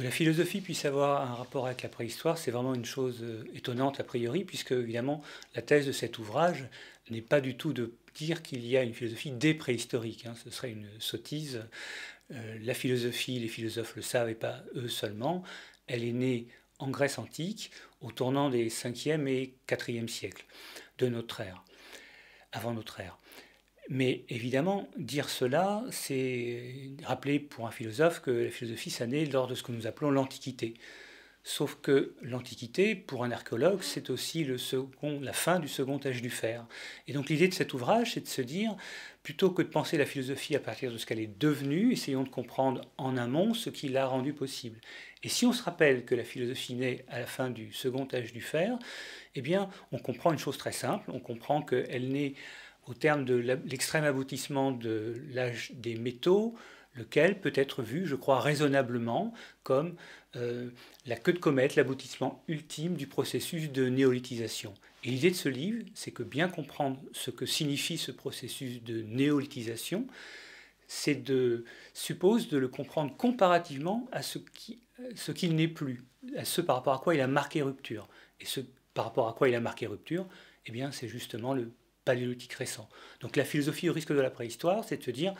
Que la philosophie puisse avoir un rapport avec la préhistoire, c'est vraiment une chose euh, étonnante a priori, puisque évidemment la thèse de cet ouvrage n'est pas du tout de dire qu'il y a une philosophie des hein, ce serait une sottise. Euh, la philosophie, les philosophes le savent et pas eux seulement, elle est née en Grèce antique au tournant des 5e et 4e siècles de notre ère, avant notre ère. Mais évidemment, dire cela, c'est rappeler pour un philosophe que la philosophie, ça naît lors de ce que nous appelons l'Antiquité. Sauf que l'Antiquité, pour un archéologue, c'est aussi la fin du second âge du fer. Et donc l'idée de cet ouvrage, c'est de se dire, plutôt que de penser la philosophie à partir de ce qu'elle est devenue, essayons de comprendre en amont ce qui l'a rendue possible. Et si on se rappelle que la philosophie naît à la fin du second âge du fer, eh bien, on comprend une chose très simple, on comprend qu'elle naît au terme de l'extrême aboutissement de l'âge des métaux, lequel peut être vu, je crois, raisonnablement comme euh, la queue de comète, l'aboutissement ultime du processus de néolithisation. Et l'idée de ce livre, c'est que bien comprendre ce que signifie ce processus de néolithisation, c'est de suppose de le comprendre comparativement à ce qui ce qu'il n'est plus, à ce par rapport à quoi il a marqué rupture. Et ce par rapport à quoi il a marqué rupture, eh bien c'est justement le paléolithique récent. Donc la philosophie au risque de la préhistoire, c'est de se dire,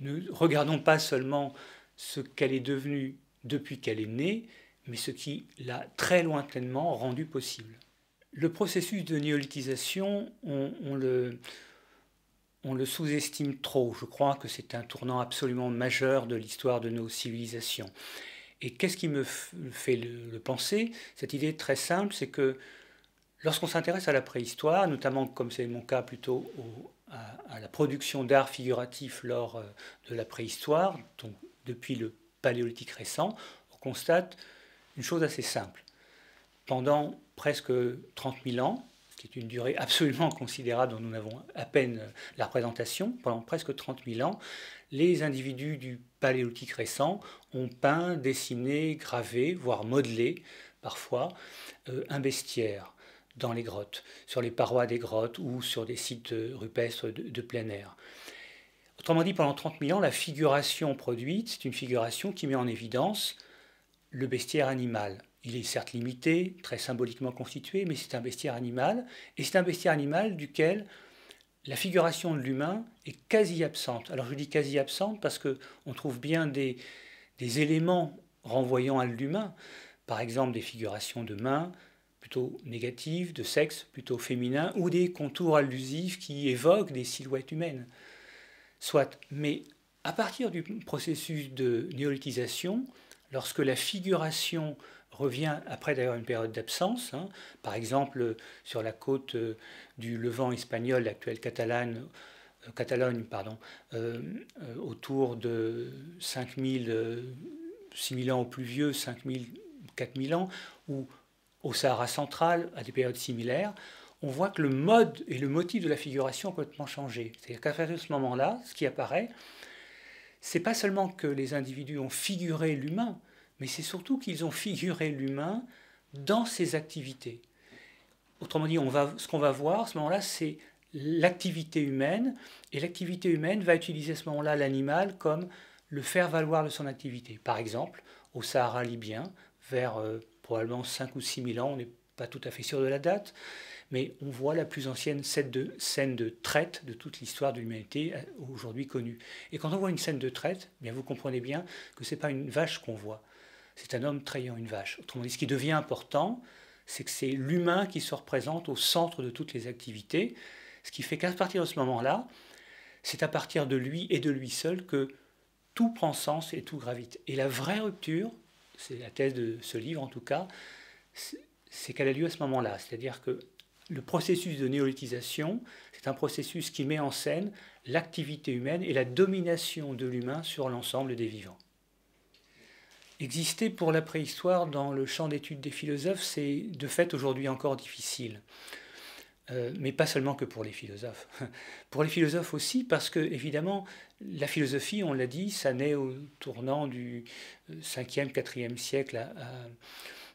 ne regardons pas seulement ce qu'elle est devenue depuis qu'elle est née, mais ce qui l'a très lointainement rendue possible. Le processus de néolithisation, on, le, sous-estime trop. Je crois que c'est un tournant absolument majeur de l'histoire de nos civilisations. Et qu'est-ce qui me fait le penser Cette idée très simple, c'est que Lorsqu'on s'intéresse à la préhistoire, notamment comme c'est mon cas plutôt à, la production d'art figuratif lors euh, de la préhistoire, donc depuis le paléolithique récent, on constate une chose assez simple. Pendant presque 30 000 ans, ce qui est une durée absolument considérable dont nous n'avons à peine la représentation, pendant presque 30 000 ans, les individus du paléolithique récent ont peint, dessiné, gravé, voire modelé parfois, euh, un bestiaire dans les grottes, sur les parois des grottes ou sur des sites rupestres de, plein air. Autrement dit, pendant 30 000 ans, la figuration produite, c'est une figuration qui met en évidence le bestiaire animal. Il est certes limité, très symboliquement constitué, mais c'est un bestiaire animal, et c'est un bestiaire animal duquel la figuration de l'humain est quasi absente. Alors je dis quasi absente parce que trouve bien des, des éléments renvoyant à l'humain, par exemple des figurations de mains, plutôt négatives, de sexe plutôt féminin, ou des contours allusifs qui évoquent des silhouettes humaines. Soit, mais à partir du processus de néolithisation, lorsque la figuration revient après d'ailleurs une période d'absence, hein, par exemple sur la côte euh, du Levant espagnol, l'actuelle euh, Catalogne, pardon, euh, autour de 5000, 6000 ans au plus vieux, 5000, 4000 ans, où au Sahara central, à des périodes similaires, on voit que le mode et le motif de la figuration ont complètement changé. C'est-à-dire qu'à partir de ce moment-là, ce qui apparaît, c'est pas seulement que les individus ont figuré l'humain, mais c'est surtout qu'ils ont figuré l'humain dans ses activités. Autrement dit, on va, ce qu'on va voir à ce moment-là, c'est l'activité humaine, et l'activité humaine va utiliser à ce moment-là l'animal comme le faire valoir de son activité. Par exemple, au Sahara libyen, vers euh, probablement 5 ou 6 000 ans, on n'est pas tout à fait sûr de la date, mais on voit la plus ancienne scène de, traite de toute l'histoire de l'humanité euh, aujourd'hui connue. Et quand on voit une scène de traite, eh bien vous comprenez bien que ce n'est pas une vache qu'on voit, c'est un homme trahissant une vache. Autrement dit, ce qui devient important, c'est que c'est l'humain qui se représente au centre de toutes les activités, ce qui fait qu'à partir de ce moment-là, c'est à partir de lui et de lui seul que tout prend sens et tout gravite. Et la vraie rupture, c'est la thèse de ce livre en tout cas, c'est qu'elle a lieu à ce moment-là. C'est-à-dire que le processus de néolithisation, c'est un processus qui met en scène l'activité humaine et la domination de l'humain sur l'ensemble des vivants. Exister pour la préhistoire dans le champ d'étude des philosophes, c'est de fait aujourd'hui encore difficile. Euh, mais pas seulement que pour les philosophes. pour les philosophes aussi, parce que, évidemment, la philosophie, on l'a dit, ça naît au tournant du 5e, euh, 4e siècle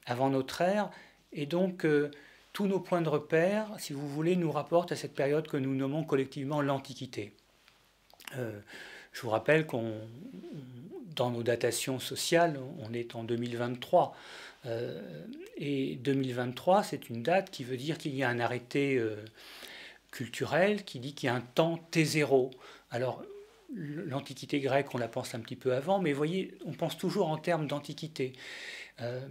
avant notre ère. Et donc, euh, tous nos points de repère, si vous voulez, nous rapportent à cette période que nous nommons collectivement l'Antiquité. Je vous rappelle qu'on, dans nos datations sociales, on est en 2023. Euh, et 2023, c'est une date qui veut dire qu'il y a un arrêté euh, culturel qui dit qu'il y a un temps T0. Alors, l'Antiquité grecque, on la pense un petit peu avant, mais voyez, on pense toujours en termes d'Antiquité. Euh,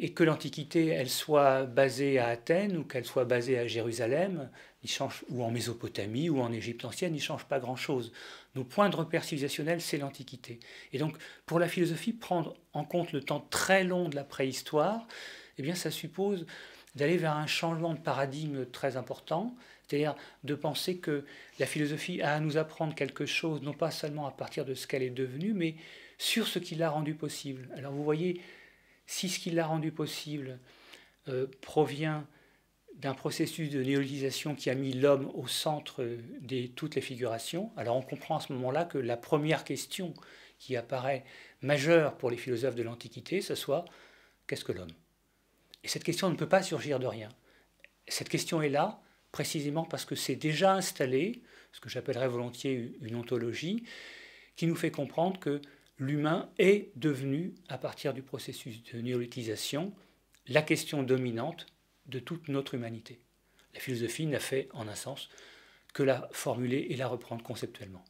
et que l'Antiquité, elle soit basée à Athènes ou qu'elle soit basée à Jérusalem, il change, ou en Mésopotamie ou en Égypte ancienne, il ne change pas grand-chose. Nos points de repère civilisationnels, c'est l'Antiquité. Et donc, pour la philosophie, prendre en compte le temps très long de la préhistoire, eh bien, ça suppose d'aller vers un changement de paradigme très important, c'est-à-dire de penser que la philosophie a à nous apprendre quelque chose, non pas seulement à partir de ce qu'elle est devenue, mais sur ce qui l'a rendu possible. Alors vous voyez, si ce qui l'a rendu possible euh, provient d'un processus de néolisation qui a mis l'homme au centre de toutes les figurations, alors on comprend à ce moment-là que la première question qui apparaît majeure pour les philosophes de l'Antiquité, ce soit qu'est-ce que l'homme Et cette question ne peut pas surgir de rien. Cette question est là précisément parce que c'est déjà installé, ce que j'appellerais volontiers une ontologie, qui nous fait comprendre que l'humain est devenu, à partir du processus de néolithisation, la question dominante de toute notre humanité. La philosophie n'a fait, en un sens, que la formuler et la reprendre conceptuellement.